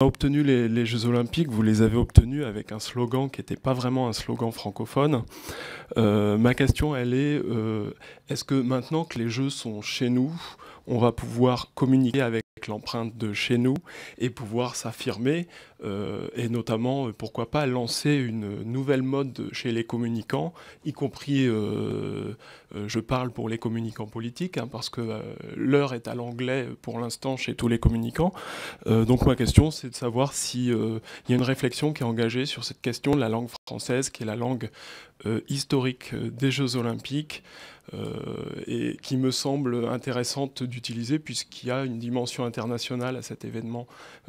On a obtenu les, Jeux Olympiques, vous les avez obtenus avec un slogan qui n'était pas vraiment un slogan francophone. Euh, ma question, elle est, euh, est-ce que maintenant que les Jeux sont chez nous, on va pouvoir communiquer avec l'empreinte de chez nous et pouvoir s'affirmer euh, et notamment pourquoi pas lancer une nouvelle mode chez les communicants, y compris euh, je parle pour les communicants politiques, hein, parce que euh, l'heure est à l'anglais pour l'instant chez tous les communicants. Euh, donc ma question, c'est de savoir s'il y a une réflexion qui est engagée sur cette question de la langue française, qui est la langue historique des Jeux olympiques, et qui me semble intéressante d'utiliser, puisqu'il y a une dimension internationale à cet événement